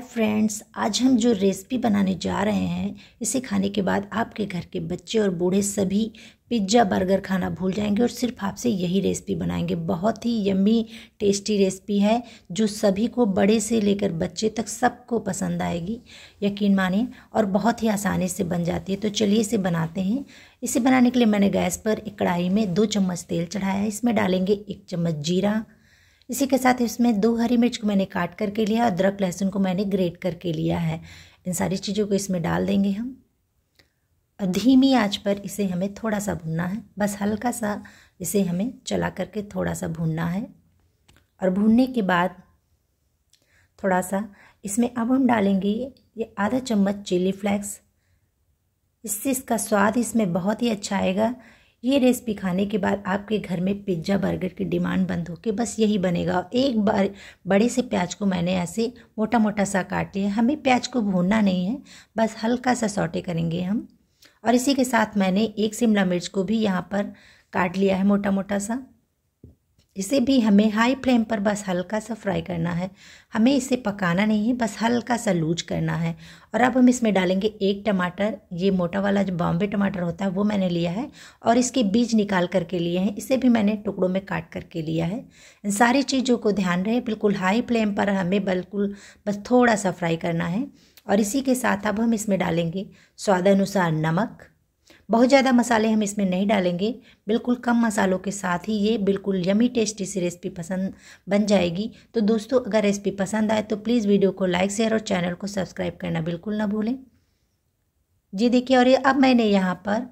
friends आज हम जो रेसिपी बनाने जा रहे हैं इसे खाने के बाद आपके घर के बच्चे और बूढ़े सभी पिज्ज़ा बर्गर खाना भूल जाएंगे और सिर्फ आपसे यही रेसिपी बनाएंगे बहुत ही यम्मी टेस्टी रेसिपी है जो सभी को बड़े से लेकर बच्चे तक सबको पसंद आएगी यकीन माने और बहुत ही आसानी से बन जाती है तो चलिए इसे बनाते हैं इसे बनाने के लिए मैंने गैस पर एक कढ़ाई में दो चम्मच तेल चढ़ाया इसमें डालेंगे एक चम्मच जीरा इसी के साथ इसमें दो हरी मिर्च को मैंने काट करके लिया और अदरक लहसुन को मैंने ग्रेट करके लिया है इन सारी चीज़ों को इसमें डाल देंगे हम और धीमी आँच पर इसे हमें थोड़ा सा भूनना है बस हल्का सा इसे हमें चला करके थोड़ा सा भूनना है और भूनने के बाद थोड़ा सा इसमें अब हम डालेंगे ये आधा चम्मच चिली फ्लेक्स इससे इसका स्वाद इसमें बहुत ही अच्छा आएगा ये रेसिपी खाने के बाद आपके घर में पिज्ज़ा बर्गर की डिमांड बंद होके बस यही बनेगा एक बार बड़े से प्याज को मैंने ऐसे मोटा मोटा सा काट लिया हमें प्याज को भूनना नहीं है बस हल्का सा सौटे करेंगे हम और इसी के साथ मैंने एक शिमला मिर्च को भी यहाँ पर काट लिया है मोटा मोटा सा इसे भी हमें हाई फ्लेम पर बस हल्का सा फ्राई करना है हमें इसे पकाना नहीं है बस हल्का सा लूज करना है और अब हम इसमें डालेंगे एक टमाटर ये मोटा वाला जो बॉम्बे टमाटर होता है वो मैंने लिया है और इसके बीज निकाल करके लिए हैं इसे भी मैंने टुकड़ों में काट करके लिया है इन सारी चीज़ों को ध्यान रहे बिल्कुल हाई फ्लेम पर हमें बिल्कुल बस थोड़ा सा फ्राई करना है और इसी के साथ अब हम इसमें डालेंगे स्वादानुसार नमक बहुत ज़्यादा मसाले हम इसमें नहीं डालेंगे बिल्कुल कम मसालों के साथ ही ये बिल्कुल यमी टेस्टी सी रेसिपी पसंद बन जाएगी तो दोस्तों अगर रेसिपी पसंद आए तो प्लीज़ वीडियो को लाइक शेयर और चैनल को सब्सक्राइब करना बिल्कुल ना भूलें जी देखिए और ये अब मैंने यहाँ पर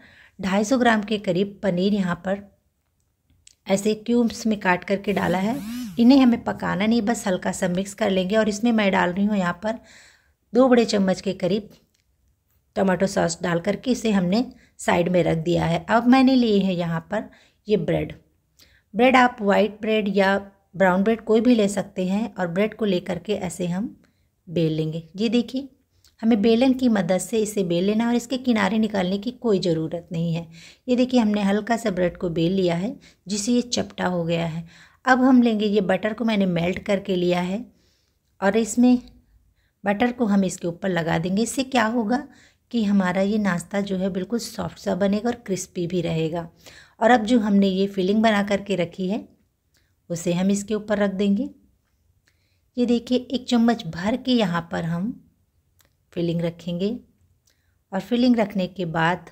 250 ग्राम के करीब पनीर यहाँ पर ऐसे क्यूब्स में काट करके डाला है इन्हें हमें पकाना नहीं बस हल्का सा मिक्स कर लेंगे और इसमें मैं डाल रही हूँ यहाँ पर दो बड़े चम्मच के करीब टमाटो सॉस डाल करके इसे हमने साइड में रख दिया है अब मैंने लिए है यहाँ पर ये ब्रेड ब्रेड आप वाइट ब्रेड या ब्राउन ब्रेड कोई भी ले सकते हैं और ब्रेड को लेकर के ऐसे हम बेल लेंगे ये देखिए हमें बेलन की मदद से इसे बेल लेना और इसके किनारे निकालने की कोई ज़रूरत नहीं है ये देखिए हमने हल्का सा ब्रेड को बेल लिया है जिसे ये चपटा हो गया है अब हम लेंगे ये बटर को मैंने मेल्ट करके लिया है और इसमें बटर को हम इसके ऊपर लगा देंगे इससे क्या होगा कि हमारा ये नाश्ता जो है बिल्कुल सॉफ्ट सा बनेगा और क्रिस्पी भी रहेगा और अब जो हमने ये फिलिंग बना करके रखी है उसे हम इसके ऊपर रख देंगे ये देखिए एक चम्मच भर के यहाँ पर हम फिलिंग रखेंगे और फिलिंग रखने के बाद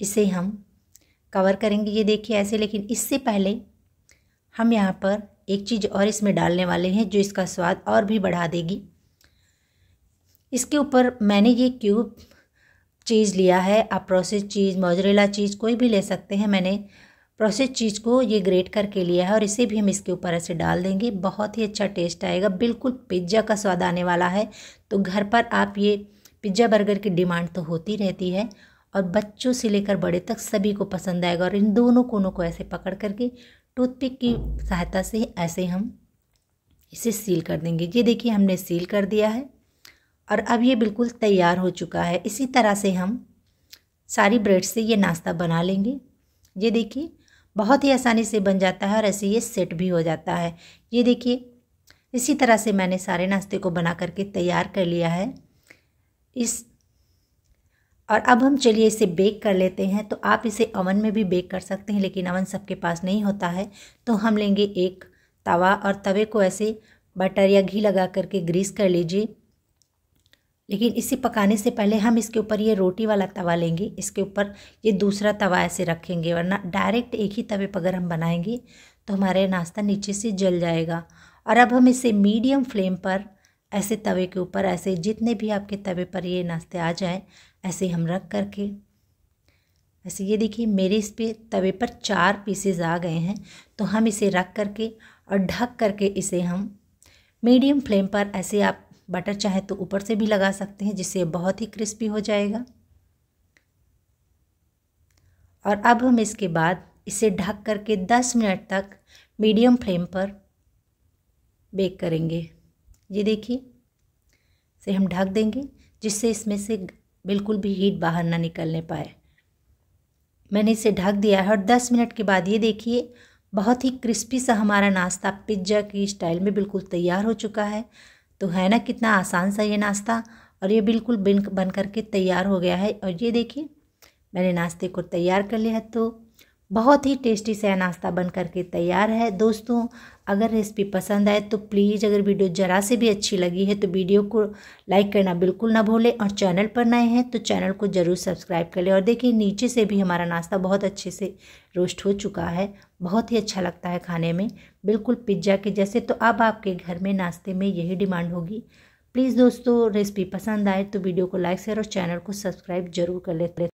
इसे हम कवर करेंगे ये देखिए ऐसे लेकिन इससे पहले हम यहाँ पर एक चीज़ और इसमें डालने वाले हैं जो इसका स्वाद और भी बढ़ा देगी इसके ऊपर मैंने ये क्यूब चीज़ लिया है आप प्रोसेस चीज़ मोजरेला चीज़ कोई भी ले सकते हैं मैंने प्रोसेस चीज़ को ये ग्रेट करके लिया है और इसे भी हम इसके ऊपर ऐसे डाल देंगे बहुत ही अच्छा टेस्ट आएगा बिल्कुल पिज्ज़ा का स्वाद आने वाला है तो घर पर आप ये पिज्ज़ा बर्गर की डिमांड तो होती रहती है और बच्चों से लेकर बड़े तक सभी को पसंद आएगा और इन दोनों कोनों को ऐसे पकड़ करके टूथपिक की सहायता से ऐसे हम इसे सील कर देंगे ये देखिए हमने सील कर दिया है और अब ये बिल्कुल तैयार हो चुका है इसी तरह से हम सारी ब्रेड से ये नाश्ता बना लेंगे ये देखिए बहुत ही आसानी से बन जाता है और ऐसे ये सेट भी हो जाता है ये देखिए इसी तरह से मैंने सारे नाश्ते को बना करके तैयार कर लिया है इस और अब हम चलिए इसे बेक कर लेते हैं तो आप इसे अवन में भी बेक कर सकते हैं लेकिन अवन सबके पास नहीं होता है तो हम लेंगे एक तवा और तवे को ऐसे बटर या घी लगा करके ग्रीस कर लीजिए लेकिन इसे पकाने से पहले हम इसके ऊपर ये रोटी वाला तवा लेंगे इसके ऊपर ये दूसरा तवा ऐसे रखेंगे वरना डायरेक्ट एक ही तवे पर अगर हम बनाएंगे तो हमारे नाश्ता नीचे से जल जाएगा और अब हम इसे मीडियम फ्लेम पर ऐसे तवे के ऊपर ऐसे जितने भी आपके तवे पर ये नाश्ते आ जाए ऐसे हम रख करके ऐसे ये देखिए मेरे इस पे तवे पर चार पीसेज आ गए हैं तो हम इसे रख करके और ढक करके इसे हम मीडियम फ्लेम पर ऐसे आप बटर चाहे तो ऊपर से भी लगा सकते हैं जिससे बहुत ही क्रिस्पी हो जाएगा और अब हम इसके बाद इसे ढक करके 10 मिनट तक मीडियम फ्लेम पर बेक करेंगे ये देखिए इसे हम ढक देंगे जिससे इसमें से बिल्कुल भी हीट बाहर ना निकलने पाए मैंने इसे ढक दिया है और दस मिनट के बाद ये देखिए बहुत ही क्रिस्पी सा हमारा नाश्ता पिज्ज़ा की स्टाइल में बिल्कुल तैयार हो चुका है तो है ना कितना आसान सा ये नाश्ता और ये बिल्कुल बन बन करके तैयार हो गया है और ये देखिए मैंने नाश्ते को तैयार कर लिया है तो बहुत ही टेस्टी सा नाश्ता बन करके तैयार है दोस्तों अगर रेसिपी पसंद आए तो प्लीज़ अगर वीडियो ज़रा से भी अच्छी लगी है तो वीडियो को लाइक करना बिल्कुल ना भूलें और चैनल पर नए हैं तो चैनल को ज़रूर सब्सक्राइब कर लें और देखिए नीचे से भी हमारा नाश्ता बहुत अच्छे से रोस्ट हो चुका है बहुत ही अच्छा लगता है खाने में बिल्कुल पिज्ज़ा के जैसे तो अब आपके घर में नाश्ते में यही डिमांड होगी प्लीज़ दोस्तों रेसिपी पसंद आए तो वीडियो को लाइक शेयर और चैनल को सब्सक्राइब जरूर कर लेते